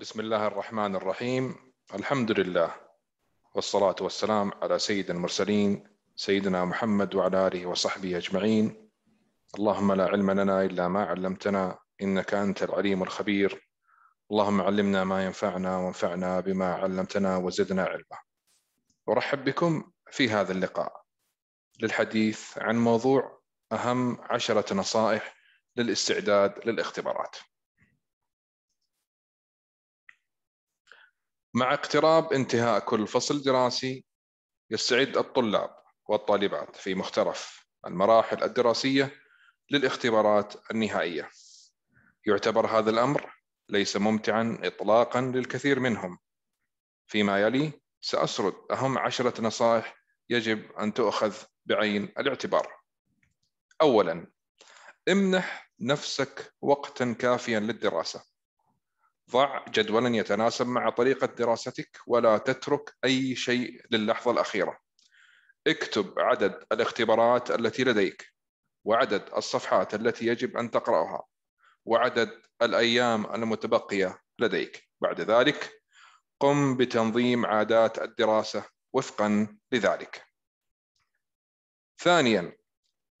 بسم الله الرحمن الرحيم الحمد لله والصلاة والسلام على سيد المرسلين سيدنا محمد وعلى آله وصحبه أجمعين اللهم لا علم لنا إلا ما علمتنا إنك أنت العليم الخبير اللهم علمنا ما ينفعنا وانفعنا بما علمتنا وزدنا علما أرحب بكم في هذا اللقاء للحديث عن موضوع أهم عشرة نصائح للاستعداد للاختبارات مع اقتراب انتهاء كل فصل دراسي يستعد الطلاب والطالبات في مختلف المراحل الدراسية للاختبارات النهائية يعتبر هذا الأمر ليس ممتعا إطلاقا للكثير منهم فيما يلي سأسرد أهم عشرة نصائح يجب أن تؤخذ بعين الاعتبار أولا امنح نفسك وقتا كافيا للدراسة ضع جدولا يتناسب مع طريقة دراستك ولا تترك أي شيء للحظة الأخيرة اكتب عدد الاختبارات التي لديك وعدد الصفحات التي يجب أن تقرأها وعدد الأيام المتبقية لديك بعد ذلك قم بتنظيم عادات الدراسة وفقا لذلك ثانيا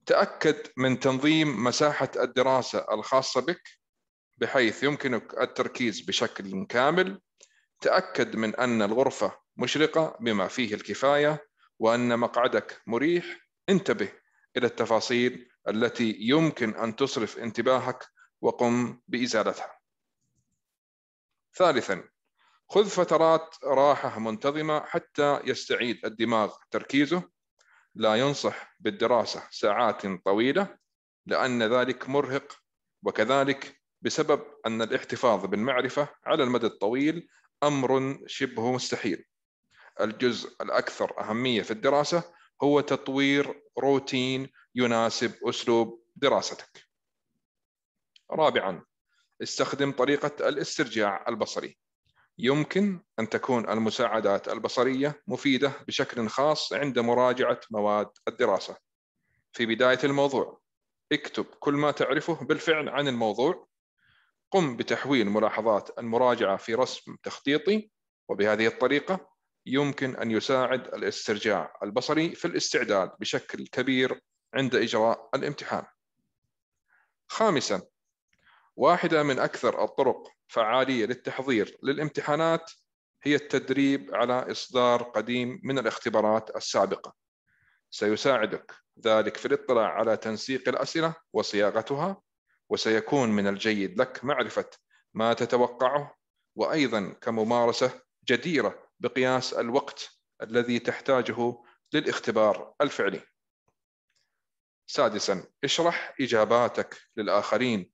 تأكد من تنظيم مساحة الدراسة الخاصة بك بحيث يمكنك التركيز بشكل كامل تأكد من أن الغرفة مشرقة بما فيه الكفاية وأن مقعدك مريح انتبه إلى التفاصيل التي يمكن أن تصرف انتباهك وقم بإزالتها ثالثاً خذ فترات راحة منتظمة حتى يستعيد الدماغ تركيزه لا ينصح بالدراسة ساعات طويلة لأن ذلك مرهق وكذلك بسبب أن الاحتفاظ بالمعرفة على المدى الطويل أمر شبه مستحيل الجزء الأكثر أهمية في الدراسة هو تطوير روتين يناسب أسلوب دراستك رابعاً استخدم طريقة الاسترجاع البصري يمكن أن تكون المساعدات البصرية مفيدة بشكل خاص عند مراجعة مواد الدراسة في بداية الموضوع اكتب كل ما تعرفه بالفعل عن الموضوع قم بتحويل ملاحظات المراجعة في رسم تخطيطي وبهذه الطريقة يمكن أن يساعد الاسترجاع البصري في الاستعداد بشكل كبير عند إجراء الامتحان. خامساً واحدة من أكثر الطرق فعالية للتحضير للامتحانات هي التدريب على إصدار قديم من الاختبارات السابقة. سيساعدك ذلك في الاطلاع على تنسيق الأسئلة وصياغتها وسيكون من الجيد لك معرفة ما تتوقعه وأيضا كممارسة جديرة بقياس الوقت الذي تحتاجه للاختبار الفعلي. سادسا اشرح إجاباتك للآخرين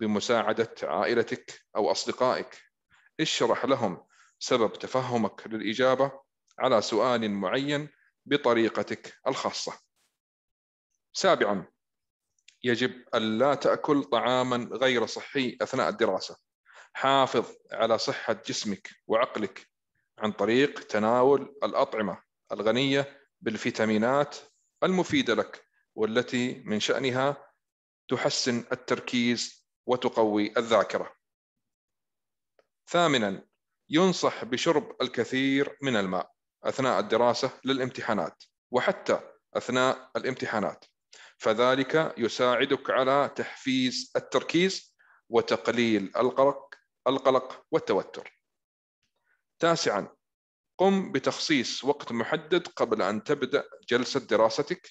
بمساعدة عائلتك أو أصدقائك. اشرح لهم سبب تفهمك للإجابة على سؤال معين بطريقتك الخاصة. سابعا يجب ألا تأكل طعاما غير صحي أثناء الدراسة حافظ على صحة جسمك وعقلك عن طريق تناول الأطعمة الغنية بالفيتامينات المفيدة لك والتي من شأنها تحسن التركيز وتقوي الذاكرة ثامنا ينصح بشرب الكثير من الماء أثناء الدراسة للامتحانات وحتى أثناء الامتحانات فذلك يساعدك على تحفيز التركيز وتقليل القلق القلق والتوتر. تاسعا قم بتخصيص وقت محدد قبل ان تبدا جلسه دراستك.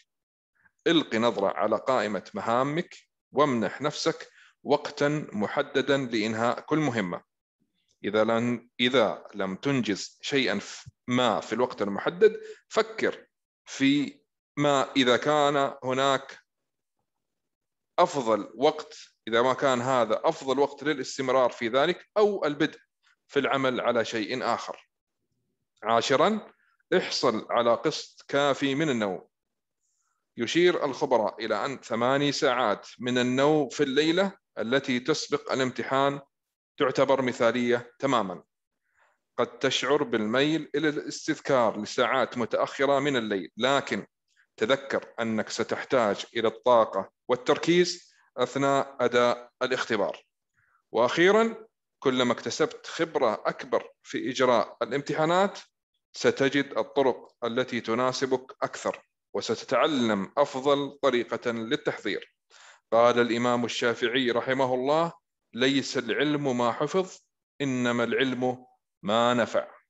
القي نظره على قائمه مهامك وامنح نفسك وقتا محددا لانهاء كل مهمه. اذا لم اذا لم تنجز شيئا ما في الوقت المحدد فكر في ما اذا كان هناك افضل وقت اذا ما كان هذا افضل وقت للاستمرار في ذلك او البدء في العمل على شيء اخر. عاشرا احصل على قسط كافي من النوم. يشير الخبراء الى ان ثماني ساعات من النوم في الليله التي تسبق الامتحان تعتبر مثاليه تماما. قد تشعر بالميل الى الاستذكار لساعات متاخره من الليل، لكن تذكر أنك ستحتاج إلى الطاقة والتركيز أثناء أداء الاختبار وأخيرا كلما اكتسبت خبرة أكبر في إجراء الامتحانات ستجد الطرق التي تناسبك أكثر وستتعلم أفضل طريقة للتحضير قال الإمام الشافعي رحمه الله ليس العلم ما حفظ إنما العلم ما نفع